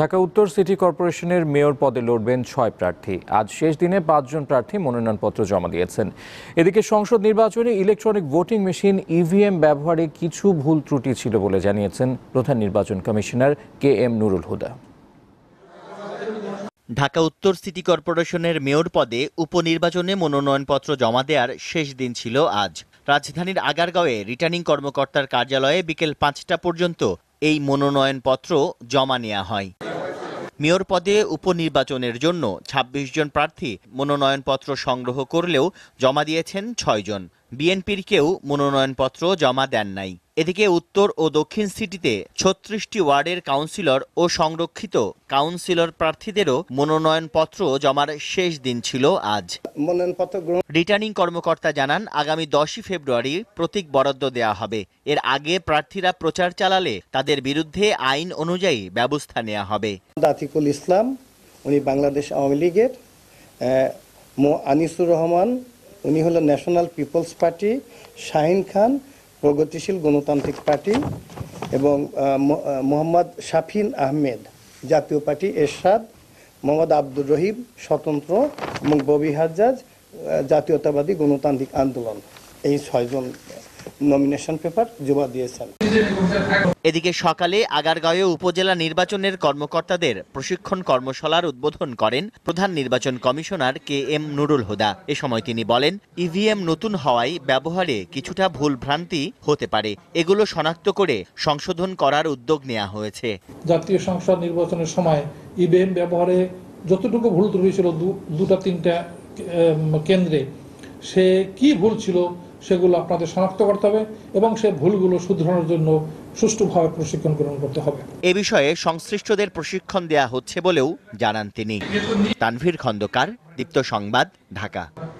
ঢাকা উত্তর সিটি কর্পোরেশনের মেয়র পদে লড়বেন ছয় প্রার্থী আজ শেষ দিনে পাঁচজন প্রার্থী মনোনয়নপত্র জমা দিয়েছেন এদিকে সংসদ নির্বাচনে electronic voting machine EVM e ব্যবহারে কিছু ভুল ত্রুটি ছিল বলে জানিয়েছেন প্রধান নির্বাচন commissioner K M Nurul Huda Dhaka উত্তর সিটি কর্পোরেশনের মেয়র পদে উপনির্বাচনে মনোনয়নপত্র জমা দেওয়ার শেষ দিন ছিল আজ রাজধানীর আগারগাঁওয়ে রিটার্নিং কর্মকর্তার কার্যালয়ে বিকেল পাঁচটা পর্যন্ত এই মনোনয়নপত্র জমা নেওয়া হয় মেয়র পদে উপনির্বাচনের জন্য ২৬ জন প্রার্থী মনোনয়নপত্র সংগ্রহ করলেও জমা দিয়েছেন ছয়জন বিএনপির কেউ মনোনয়নপত্র জমা দেন নাই এদিকে উত্তর ও দক্ষিণ সিটিতে ছত্রিশটি ওয়ার্ডের কাউন্সিলর ও সংরক্ষিত কাউন্সিলর প্রার্থীদেরও মনোনয়নপত্র জমার শেষ দিন ছিল আজ রিটার্নিং কর্মকর্তা জানান আগামী দশই ফেব্রুয়ারি প্রতীক বরাদ্দ দেয়া হবে এর আগে প্রার্থীরা প্রচার চালালে তাদের বিরুদ্ধে আইন অনুযায়ী ব্যবস্থা নেওয়া হবে ইসলাম উনি বাংলাদেশ আওয়ামী লীগের আনিসুর রহমান উনি হলো national peoples party Shahin Khan প্রগতিশীল গণতান্ত্রিক পার্টি এবং মোহাম্মদ শাফিন আহমেদ জাতীয় পার্টি এরশাদ মোহাম্মদ আব্দুর রহিম স্বতন্ত্র এবং ববি হাজাজ জাতীয়তাবাদী গণতান্ত্রিক আন্দোলন এই ছয়জন নমিনেশন পেপার জমা দিয়েছেন এদিকে সকালে আগারগাঁওয়ে উপজেলা নির্বাচনের কর্মকর্তাদের প্রশিক্ষণ কর্মশালার উদ্বোধন করেন প্রধান নির্বাচন commissioner K M Nurul Huda এ সময় তিনি বলেন ইভিএম নতুন হওয়ায় ব্যবহারে কিছুটা ভুল ভ্রান্তি হতে পারে এগুলো শনাক্ত করে সংশোধন করার উদ্যোগ নেওয়া হয়েছে জাতীয় সংসদ নির্বাচনের সময় ইভিএম ব্যবহারে যতটুকু ভুল ত্রুটি ছিল দুটা তিনটা কেন্দ্রে সে কি ভুল ছিল সেগুলো আপনাদের শনাক্ত করতে হবে এবং সে ভুলগুলো শুধরানোর জন্য সুষ্ঠুভাবে প্রশিক্ষণ গ্রহণ করতে হবে এ বিষয়ে সংশ্লিষ্টদের প্রশিক্ষণ দেয়া হচ্ছে বলেও জানান তিনি তানভীর খন্দকার দীপ্ত সংবাদ ঢাকা